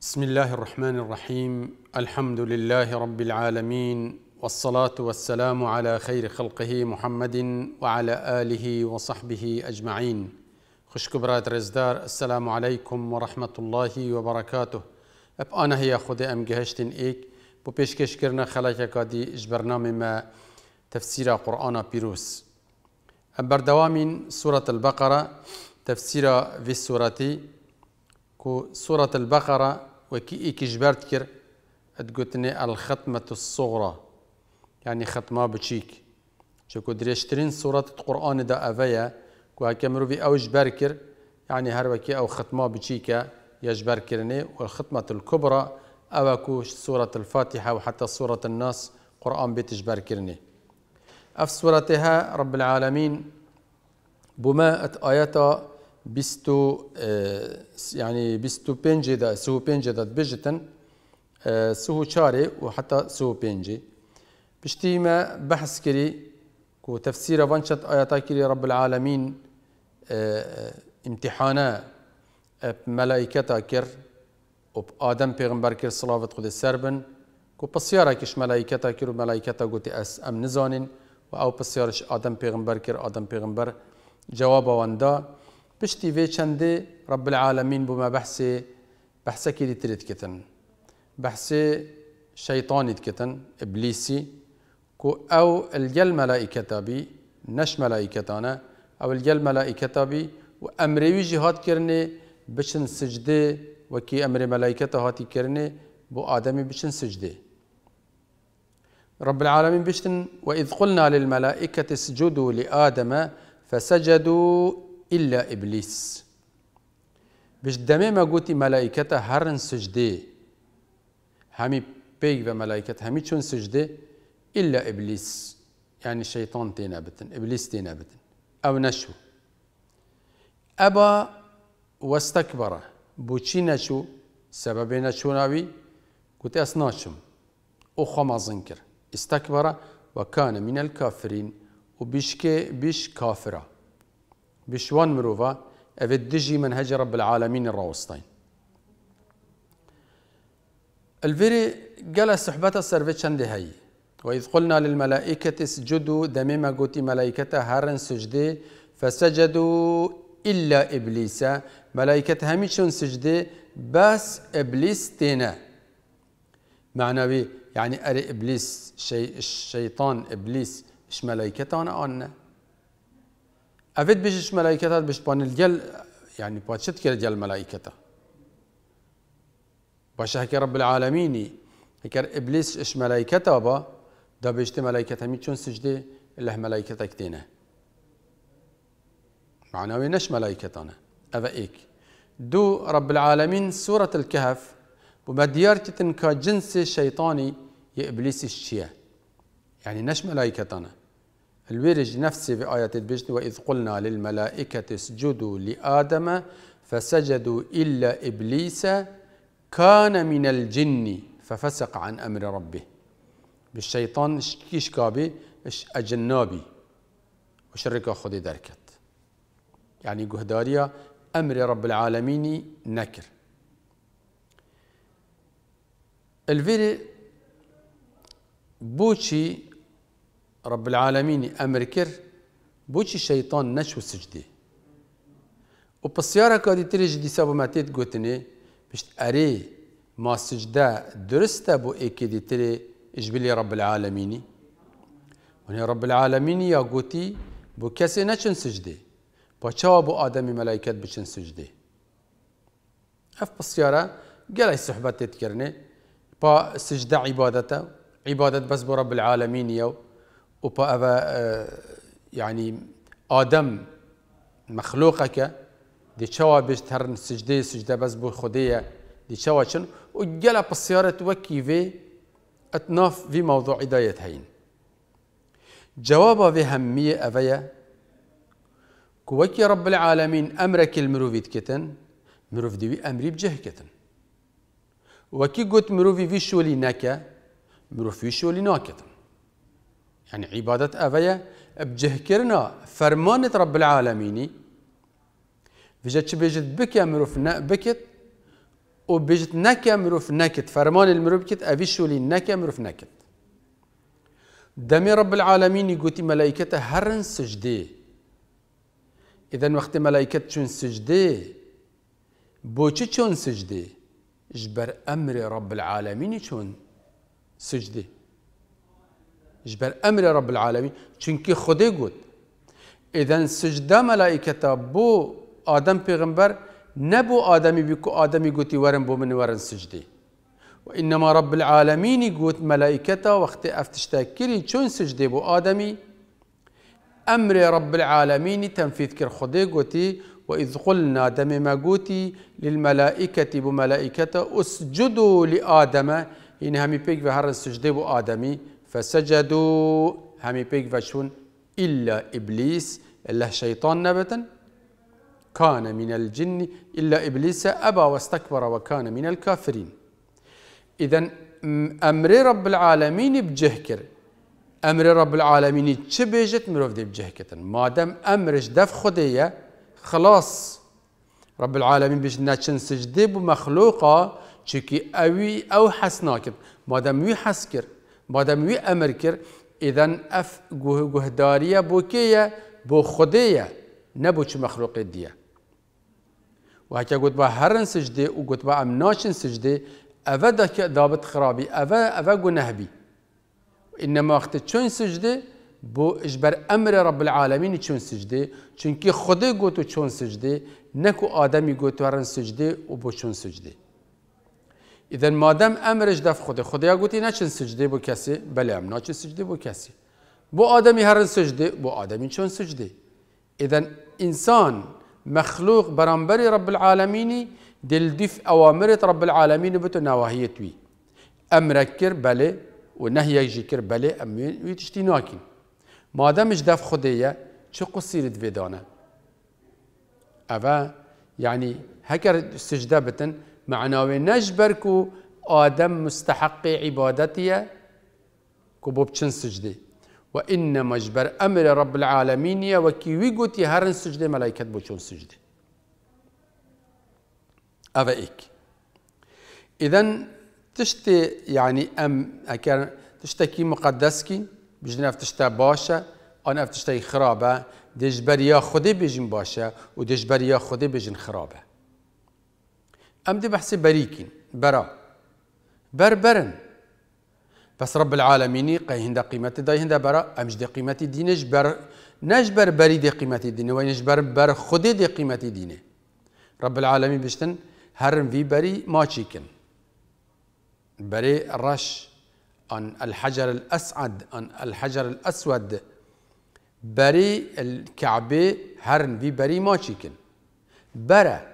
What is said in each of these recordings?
بسم الله الرحمن الرحيم الحمد لله رب العالمين والصلاه والسلام على خير خلقه محمد وعلى اله وصحبه اجمعين خشك رزدار السلام عليكم ورحمه الله وبركاته اب انا هي خود ام جهشتن ايك بو پیشکش کرنا خلاک کادی اج برنامه ما تفسير قرآن بيروس بردوام سورة البقرة تفسير في السورة كو سورة البقرة وكي إيكي جبرت كر تقولتني الختمة الصغرى يعني ختمة بتشيك شكو دريشترين سورة القرآن دا أفايا وهكمرو في أو جبر يعني هروكي أو ختمة بشيكا يجبر كرني والختمة الكبرى أوكو سورة الفاتحة وحتى سورة الناس قرآن بتجبر كرني أف سورتها رب العالمين بما آياتا بيستو آه، يعني بيستو بينجي دا سو بينجي دا بيجتن آه، سو شاري وحتى سو بينجي بشتيما بحث كري كو تفسير فانشت آياتا كري رب العالمين آه، امتحانا ملائكتا كر وب آدم پیغمبر كر صلاة خود السربن كو بسيارة كش ملائكتا كر ملائكتا قوتي أس أم نزانين و أو بسيارش آدم پیغمبر كر آدم پیغمبر جوابا واندا بشتي في پشتی وی چەندێ بحسي العالمین بۆمە تريد كتن بحسي کتن كتن ابليسي أو الجل ملائكة بي نش ملائكة أنا أو الجل ملائكة بي و ئەمرێویژی كرني بشن سجدة وكي أمر ملائكة هاتي كرني بو آدمي بشن سجدة رب العالمين بشتن وإذ قلنا للملائكة اسجدوا لآدم فسجدوا إلا إبليس بش دمي ما قوتي ملايكة هرن سجده همي بيك وملائكتها همي شون سجده إلا إبليس يعني شيطان تينا بتن إبليس بتن أو نشو أبا واستكبر بوشي نشو سبب نشو ناوي قوتي أسناشم أخو ما زنكر استكبر وكان من الكافرين وبيشكي بش كافره بشوان مروفا افدجي منهج رب العالمين الراوستين الفيري قال صحبته سرفت شندي هي وإذ قلنا للملائكة اسجدوا دميما قوتي ملائكة هارن سجدي فسجدوا إلا إبليس ملائكة هميشون سجدي بس إبليس تينا معنوي يعني أري إبليس شي الشيطان إبليس مش ملائكة أنا أنا أفيد بيجش ملايكتها بيش بان الجل يعني باتشت كلا جل ملايكتها باش هكي رب العالمين هكر ابليس اش ملايكتها با دا بيشت ملايكتها مي چون سجده له ملايكتها كتينه معناوي نش ملائكتنا أفا ايك دو رب العالمين سورة الكهف وما ديار كتن كجنس شيطاني يا ابليس الشيا يعني نش ملائكتنا الورج نفسه في آية البجن وإذ قلنا للملائكة اسجدوا لآدم فسجدوا إلا إبليس كان من الجن ففسق عن أمر ربه بالشيطان كيش كابي اش أجنابي وشركة خذي دركت يعني قهداريا أمر رب العالمين نكر الفيري بوشي رب العالمين امر کرد الشيطان نشو سجدي سجدی و پرسیارەکە دیترێژ سابو ما تيت قوتني بشت اري ما درستا بو ايكي دي تري اجبلي رب العالمين وني رب العالمینی یا گوتی بۆ کەسێ نەچن بو بو آدم ملايكات بشن بچن اف بسيارة قلعي صحبات سحبەتێتکردێ با سجدە عیبادەتە عیبادەت بس بۆ رب العالمين يو وبأبا آه، يعني آدم مخلوقك دي شوا بيشتهر سجدة سجدة بس بو خدية دي شوا شن وجلا بسيارة وكي في اتناف في موضوع إداية هين جوابا في همية أفيا كوكي رب العالمين أمرك المروفيت كتن مروف دي أمري بجه كتن وكي قلت مروفي في شولي ناكا مروفي شولي ناكتن يعني عبادة اویه بجه کرنا فرمانت رب العالمين بجد بجت بك مروف بکت و بجد نکه مروف نكت فرمان المروف بکت اوی شولی نکه مروف نكت دمي رب العالمين يقولي ملائكته هرن سجدي إذا وقت ملائكة شون سجدي بوشي شون سجدي جبر أمر رب العالمين شون سجدي جبر امر رب العالمين چونكي خودی گوت اذا سجده ملائكه بو آدم پیغمبر نبو آدمي بكو آدمي گوتی ورن بو من ورن سجده وإنما رب العالمين گوت ملائکتا وقت افتشتاكري چون سجده بو آدمي امر رب العالمين تنفيذ كر خودی گوتي وإذ قلنا دم گوتي للملائكة بملائكة اسجدوا لآدم إن همي بيك بهر السجدة آدمي فسجدوا همي بيك فشون إلا إبليس الله شيطان نبتا كان من الجن إلا إبليس أبى واستكبر وكان من الكافرين إذا أمر رب العالمين بجهكر أمر رب العالمين تشبيجت مروف دي بجهكتن ما دام أمرش دف خدية خلاص رب العالمين بيش ناچن سجده بمخلوقة چكي أوي أو حسناكت ما دام وي حسكر مادام وی امر کرد اذن اف گوه گهداریه بو کیه بو خودیه نه چه مخلوق دیه و هکه گوت با هرن سجده و گوت با ام ناشن سجده اوه دا که دابت خرابی اوه اوه گونه بی انما وقت چون سجده بو اجبر امر رب العالمین چون سجده چونکی خودی گوتو چون سجده نکو آدمی گوتو هرن سجده و بو چون سجده اذا ما دام امرش دف خدا خدا گوتی نچن سجده بو کسی بله ام نچن سجده بو کسی بو آدمی هر سجده بو آدمی چون سجده اذا انسان مخلوق برانبري رب العالمين دل دف اوامرت رب العالمين بتو نواهيت توي امرك كر بلي ونهيك جكر بله امين ويتشتي ناكين ما دامش دف خديه چه قصيرت ودانه اوه يعني هكر سجده بتن معناوي نجبر آدم مستحق عبادتي كو بوبچن سجده وإنما مجبر أمر رب العالمين وكي ويغوتي هرن سجده ملايكة بوشون سجده أفا إيك إذن تشتي يعني أم أكار تشتكي مقدسكي بجنا افتشتا باشا أنا افتشتاي خرابة دجبر يا خدي بيجن باشا ودجبر يا خدي بجن خرابه أم دي بحسي بريكين برا بربرن بس رب العالمين قي هند قيمة داي هند برا أمش دي قيمة دينش بر نجبر بري دي قيمة دينه ونجبر بر خدي دي قيمة دينه رب العالمين بشتن هرن في بري ما تشيكن بري رش أن الحجر الأسعد أن الحجر الأسود بري الكعبة هرن في بري ما تشيكن بره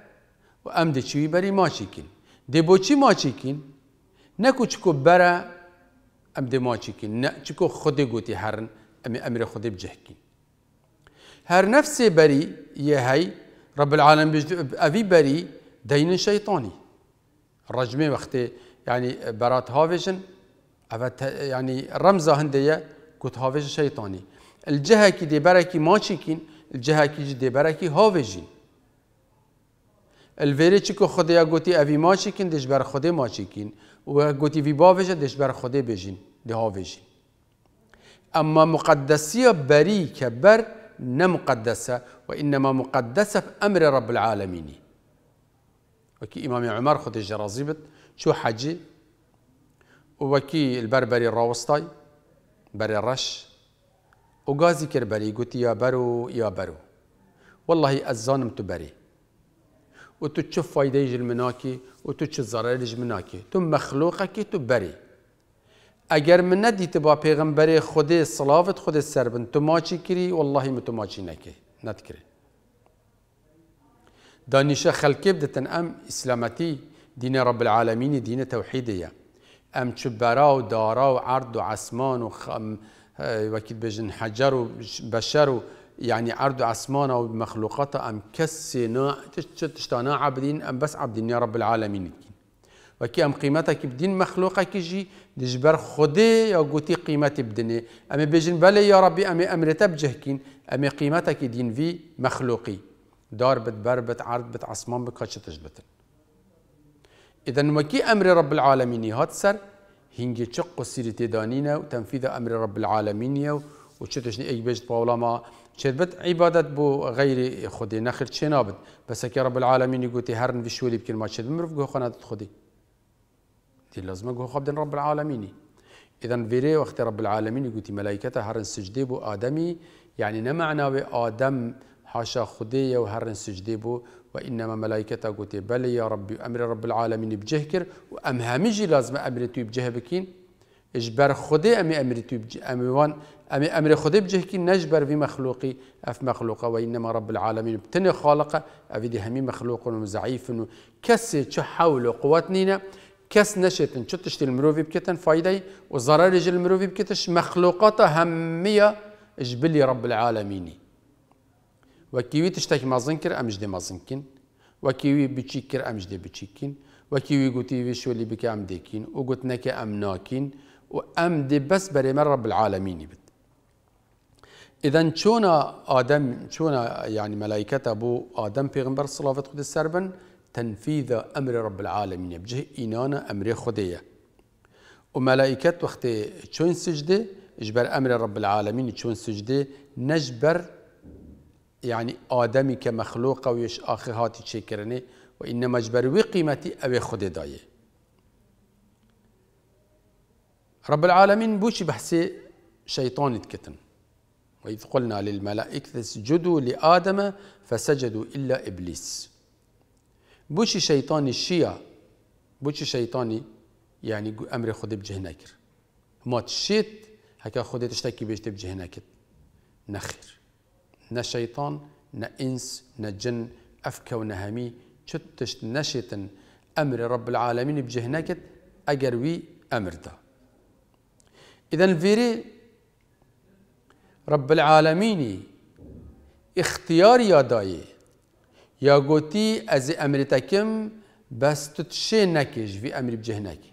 و ام ده چوی بری ماچی کن ده بو چی ماچی کن نکو چکو برا ام ده ماچی کن نه چکو خود گوتی هرن ام امر خود بجه کن هر نفس بري يهي رب العالم بجد أبي بري دين شيطاني رجمة وقت يعني برات هافيشن يعني رمزة هندية كنت هافيشن شيطاني الجهة كي دي بركي ماشيكين الجهة كي دي بركي هافيشين الفيري چی که خودیا افي اوی ماچی کن دیش بر خودی ماچی و غوتي في باویجه ديش بر خدي بيجين دي ویجین اما مقدسيه بري كبر بر مقدسه و انما مقدسه امر رب العالمين وكي امام عمر خدي جرازيبت شو حجي وكي البربري الراوسطاي بري الرش وغازي كربري غوتي يا برو يا برو والله ازانم تبري وتتشوف فايديج المناكي الزرار يجي مناكي تو مخلوقك تو بري اگر من ندی تبا پیغمبر خود صلافت خود سربن تو ماچی والله ما تو ماچی نکی نتکری دانیشه بدتن ام اسلامتي دين رب العالمين دين توحيدية ام تشبرا برا و دارا و عرض و عسمان و خم اه، بجن حجر و بشر و يعني عرض عسمانا ومخلوقاتا أم كسنا تشتانا عبدين أم بس عبدين يا رب العالمين وكي أم قيمتك بدين مخلوقك جي دجبر خدي يا قوتي قيمتي بدني أم بيجن بلي يا ربي أم أمر تبجهكين أم قيمتك دين في مخلوقي دار بت بتعرض بت عرض بت بك تجبتن إذا وكي أمر رب العالمين هات سر هنجي تشق سيرتي دانينا وتنفيذ أمر رب العالمين وشتشني أي بيجت باولا ما كذبت عبادت بو غير خدي نخل شي نابد بس يا رب العالمين يقولي هرن في شولي بكل ما كذب مرف جو خنات خدي دي لازم جو خبدن رب العالمين اذا فيري وقت رب العالمين يقولي ملائكته هرن سجدي بو ادمي يعني معنى آدم حاشا خدي وهرن سجدي بو وانما ملائكته قلت بل يا ربي امر رب العالمين بجهكر وامهمجي لازم بجه بجهبكين اجبر خدي أمي أمري أمي وان أمي أمر خدي بجه كي نجبر في مخلوقي أف مخلوقة وإنما رب العالمين بتني خالقة أفيدي همي مخلوق ومزعيف كس شو حول قواتنينا كس نشتن شو تشتي المروفي بكتن فايدي وزرار رجل المروفي بكتش مخلوقات همية اجبلي رب العالمين وكيوي تشتكي مازنكر أمجد مازنكن وكيوي بتشيكر أمجد بتشيكن وكيوي قوتي شو بك امديكين ديكين وقوتنك أم ناكين وامدي بس بري من رب العالمين يبت اذا شونا ادم شونا يعني ملائكته ابو ادم پیغمبر صلوات خد السربن تنفيذ امر رب العالمين بجه انانا امر خديه وملائكت وقت شون سجده اجبر امر رب العالمين شون سجده نجبر يعني آدمي كمخلوق ويش آخر هاتي شكرني وإنما اجبر وقيمتي أو خدي دايه رب العالمين بوش بحسي شيطان تكتن وإذ قلنا للملائكة اسجدوا لآدم فسجدوا إلا إبليس بوش شيطاني الشيا بوش شيطاني يعني أمر خدي بجهناكر ما تشيت هكا خدي تشتكي بيش تبجي نخير نا شيطان نا إنس نا جن أفكا ونهمي شتشت نشيتن أمر رب العالمين بجهناكت أجر وي أمر ده إذا الفيري رب العالمینی يا داي يا گوتی از امر تکم بس تتشي نكج في امر بجه نکی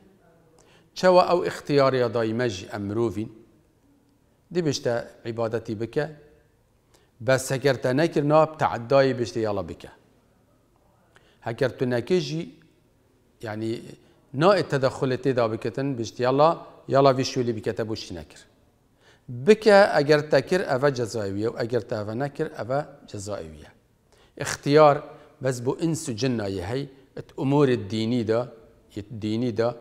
أو او يا داي مجی أمروفين دي بشتا عبادتي بك بس هكرت نكر ناب تعداي بشتا يلا بك هكرت نكجي يعني نا التدخل تدا بكتن بشتا يلا يلا في شولي بكتب وش نكر بك اگر تكر افا جزائوية و اگر تفا نكر افا جزائوية اختيار بس بو انس جنة يهي ات امور الديني دا يت ديني دا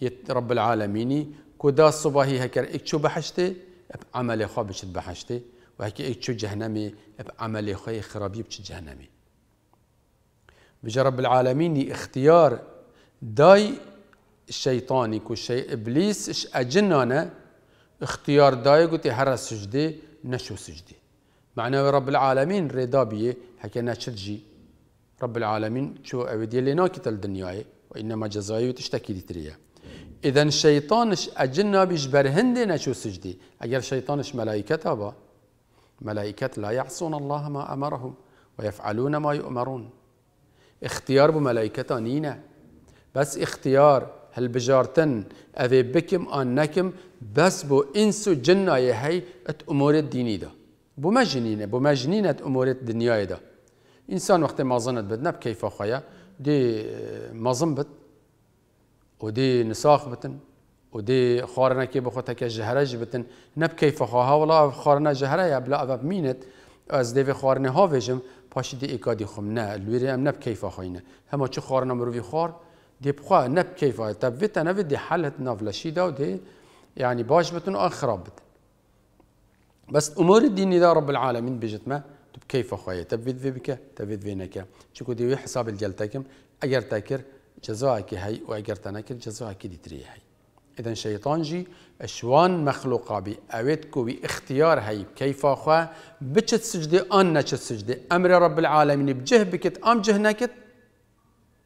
يت رب العالمين كودا صباحي هكر اك شو بحشتي اب عمل خواه بشت بحشتي و هكي اك شو جهنمي اب عمل خواه خرابي بشت جهنمي بجرب العالمين اختيار داي الشيطاني كل شيء ابليس اش اجنانا اختيار داي قلت هر سجدي نشو سجدي معناه رب العالمين رضا بيه حكينا شرجي رب العالمين شو اودي اللي ناكت الدنيا وانما جزائي وتشتكي لتريا اذا الشيطان اش اجنا بيجبر هندي نشو سجدي شيطان اش ملائكة با ملائكة لا يعصون الله ما امرهم ويفعلون ما يؤمرون اختيار بملائكة نينا بس اختيار هالبجارتن أفي بكم آن نكم بس بو إنسو جناي هي ات أمور الديني دا بو مجنينة بو مجنينة ات أمور الدنيا دا إنسان وقت ما ظنت بدنا بكيف خويا دي اه، ما بت ودي نساخ بتن ودي خارنا كي بخوتك جهرج بتن نب كيف خواها ولا خارنا جهرة يا بلا أبا مينت از دیو خوارنه ها ویجم پاشی دی ایکادی خم نه لویره ام نب کیفا خوینه هما چه خوارنا مروی خوار دي بخوا نب كيف هاي تب فيتا نفت دي حالة نافلا شيدا ودي يعني باش بتن أخرب بتن بس أمور الدين دا رب العالمين بيجت ما تب كيف خويا تب فيت في بك تب فيت نكا شكو دي حساب الجلتكم أجر تاكر جزاكي هي وأجر تناكر جزاكي دي تري هي إذا شيطان جي أشوان مخلوقا بي أويتكو بي اختيار هي كيف خوا بتشت سجدة أن نشت سجدة أمر رب العالمين بجه بكت أم نكت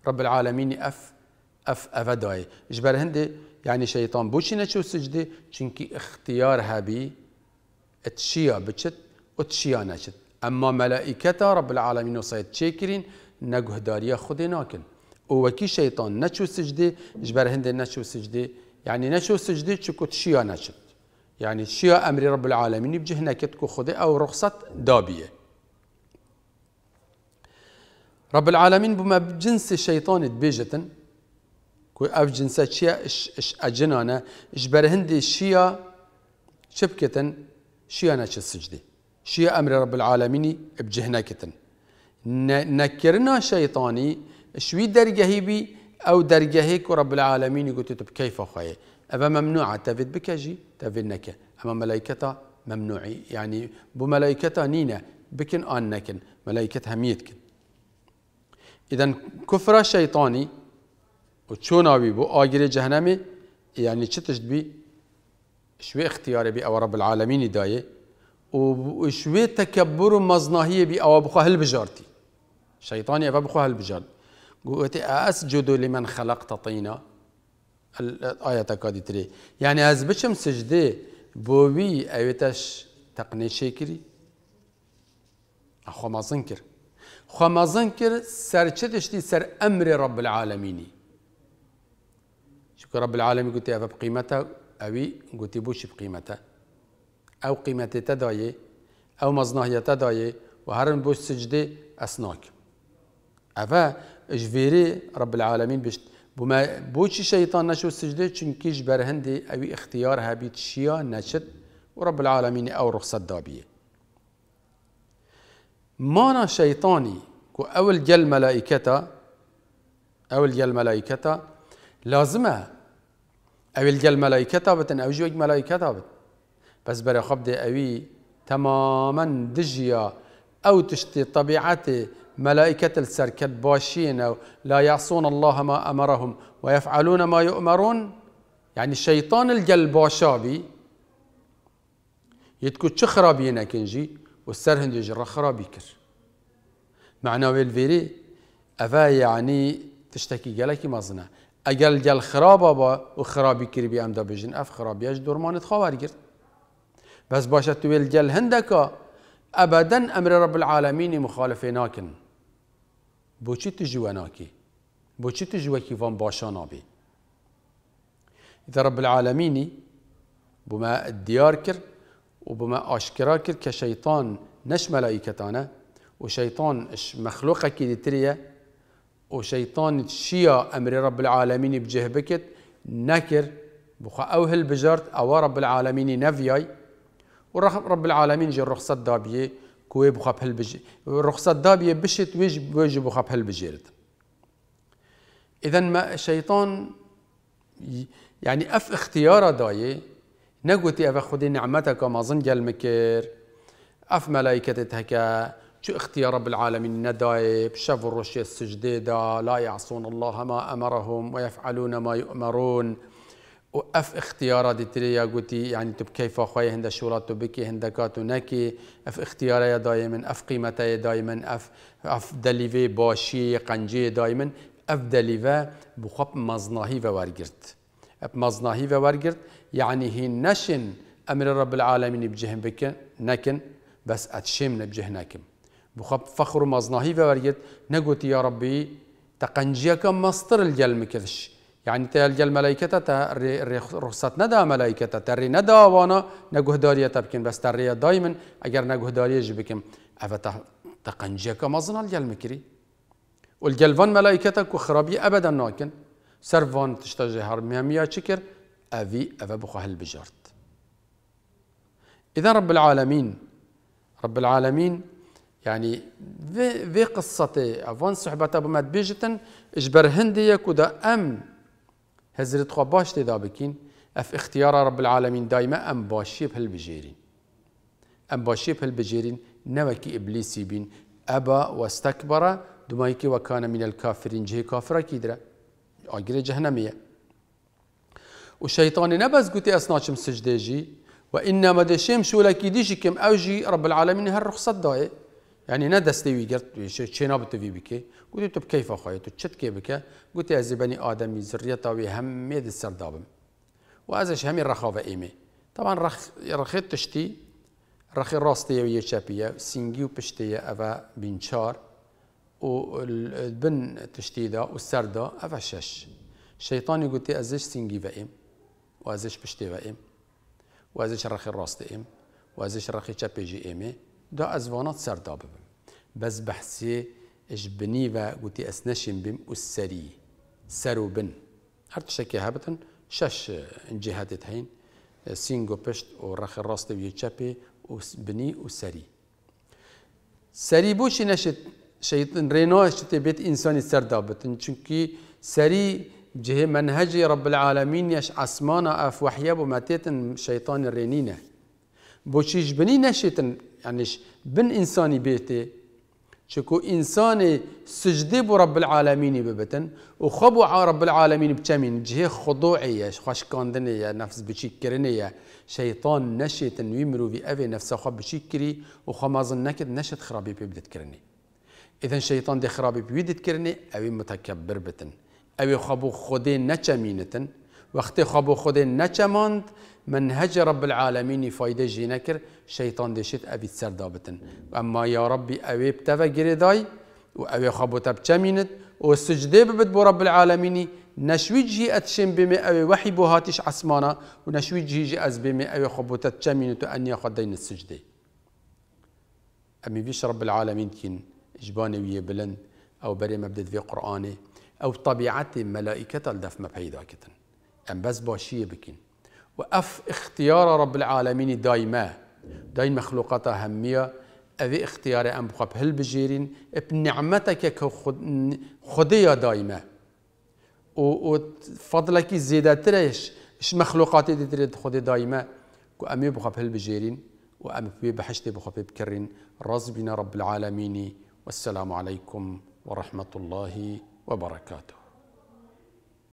رب العالمين أف اف افدای جبر هنده يعني شيطان بوشي نشو سجدة چونكي اختيار هبي اتشيا بچت وتشيا نشت اما ملائكة رب العالمين وصيد تشيكرين نگه داريا خود ناكن وكي شيطان نشو سجدة جبر هنده نشو سجدة يعني نشو سجدة چكو تشيا نشت يعني شيا امر رب العالمين بجه نكتكو خود او رخصة دابية رب العالمين بما بجنس الشيطان بيجتن كو اف جنسا شيا اش, اش اجنانا اش برهندي شيا شبكتن شيا ناش السجدي شيا امر رب العالمین بجهنکتن نكرنا شيطاني شوي درجهي بي او درجهي كو رب العالمين قلت تب كيف خوي اما ممنوعه تفيد بكجي تفيد نكا اما ملايكتا ممنوعي يعني بو ملايكتا نينا بكن آن نكن ملايكتها ميتكن إذا كفر شيطاني چون آبی بو جهنمی جهنمي يعني تشد بي شوي اختياري بی أو رب العالمين شوی وشوي تكبر مزناهی بی أو بخواه هل بجارتي شيطاني او بخواه هل بجارت قلت أسجد لمن خلقت طينا الآية تكادي تري يعني از بشم سجده بوی أويتش تقني شكري خو مزن كر خو مزن كر سر چه سر أمر رب العالمینی كي رب العالمين قلت أفا بقيمتها أوي قلت بوش بقيمتها أو قيمتي تداية أو مزناهية تداية وهرن بوش سجدة أسناك أفا جفيري رب العالمين بشت بما بوشي شيطان نشو السجدة جبر برهندي أوي اختيارها بيت شيا نشد ورب العالمين أو رخصة دابية مانا شيطاني كو أول جل ملائكتا أول جل ملائكتا لازمه ئەوی لەگە ملائكه بتن ئەو جوج ملائكه تابت بس بەرە خەب اوي تماما دجيا او تشتي طبيعتي ملائكه السركت سەرکەت باشینە لا يعصون الله ما امرهم ويفعلون ما يؤمرون يعني الشيطان الجل باشابي يتكو چه خرابي نكنجي والسر هندي جرا خرابي معناه الفيري أفا يعني تشتكي جلكي مزنا اجل جل خرابه با و خرابي کری بي امدا بجن اف خرابیش درمانت خواهر گرد بس باش تو جل هندكا ابدا امر رب بو چي ناکن بوچی بو چي بوچی تجوه کیوان باشا نابي اذا رب العالمين بما الديار كر وبما أشكرا كر كشيطان نش ملائكتانا وشيطان اش مخلوقة كي دي تريا وشيطان الشيا امر رب العالمين بجه بكت نكر بخا او هل بجرت او رب العالمين نفياي ورب العالمين جي الرخصة دابية كوي بخا بهل بجي الرخصة دابية بشت ويج بوجه بخا بهل بجيرت اذا ما شيطان يعني اف اختيار دايه نقوتي اف خدي نعمتك ما زنجل مكر اف ملائكتك هكا شو اختيار رب العالمين ندايب شافوا الرشية السجديدة لا يعصون الله ما أمرهم ويفعلون ما يؤمرون وأف اختيارا دي تريا قوتي يعني تب كيف خوي هند شورات بكي هند كاتو نكي أف اختيارا دائما أف يا دائما أف أف دليفي باشي قنجي دائما أف دليفا بخب مزناهي وورقرت أف مزناهي وورقرت يعني هي نشن أمر رب العالمين بجهن بكن نكن بس أتشمن بجهنكم بخب فخر مزناهي فوريت نقول يا ربي تقنجيك مصدر الجل مكذش يعني تا الجل ملايكة تا رخصت ندا ملائكة تا ري ندا وانا نگه داريا تبكين بس تاريا دايما اگر نگه داريا جبكم افا تقنجيك مزنا الجل مكري والجلفان ملائكة كو خرابي ابدا ناكن سرفان تشتجه هرميا شكر افي افا بخه البجارت اذا رب العالمين رب العالمين يعني في قصتي افون ابو مات بيجتن اجبر هندية كودا ام هزرت خو باش تدا اف اختيار رب العالمين دايما ام باشي بجيرين ام باشي بجيرين نوكي ابليسي بين ابا واستكبر دمايكي وكان من الكافرين جهي كافرة كيدرا اجري جهنمية وشيطان نبز قوتي اسناشم سجدجي وانما دشيم شو لكي ديجي كم اوجي رب العالمين هالرخصة دايه يعني نه دستی وی گرت چه ناب تو وی بکی گویی تو بکیف خواهی تو چت کی بکه گویی از بنی آدمی زریت وی هم مید سر دابم و ازش همین رخاوه ایمه طبعا رخ رخیت تشتی رخی راستیه و یه چپیه سینگی و پشتیه اوه بینچار و بن تشتی دا و سر دا اوه شش شیطانی گویی ازش سینگی و ایم و ازش پشتی و ایم و ازش رخی راست ایم و ازش رخی ایمه دا ئەزوانات سەردا ببم بەس بەحسێ ژبنی بە گوتی ئەس نەشیم بم وسەری سەر و بن هەر تشتێکی هەبتن شەش جهاتت هەین سینگ و پشت و رخ راست و چەپێ و بنی و سەری سەری بۆچی نەشت شەیتن ڕێنەوەشتێ بێت ئینسانی سەردا بتن چونکی سەری جه منهج رب العالمين يش عسمانا اف وحيا بو ماتيتن شيطان الرينينه بو تشيج بني نشيتن يعنيش بن إنساني بيته شكو إنساني سجدي برب العالمين ببتن وخبو ع رب العالمين بتمين جهه خضوعية خوش كاندنية نفس بشيك كرنية شيطان نشيت ويمرو في أفي نفسه خب بشيك وخماز النكد نشت خرابي ببدت كرني إذا شيطان دي خرابي بيبدت كرني أوي متكبر بتن أوي خبو خدي نشمينتن وقتی خواب خود نچماند منهج رب العالمینی فایده جی نکر شیطان دیشت اوید سر دابتن اما یا ربی اوی بتو داي و اوی خواب تب چمیند و سجده ببت بو رب العالمینی نشوی جی بمي بمی اوی وحی بو هاتیش عصمانا و نشوی جی جی از بمی اوی خواب تب چمیند و انی خود دین السجده امی بیش رب العالمین كين اجبانه وی بلند او بریم مبدد في قرآنه او طبيعتي ملائكة الدف ما بيداكتن تنبز باشیه بکن و اف اختیار رب العالمین دايما دايما مخلوقات همیه اوی اختیار ام بخواب هل بجیرین اب نعمتك که خود خدیا دایما و اش مخلوقات دیدرید خود دايما که امی بخواب هل بجیرین و امی بحشت بخواب بکرین راز رب العالمين والسلام عليكم ورحمه الله وبركاته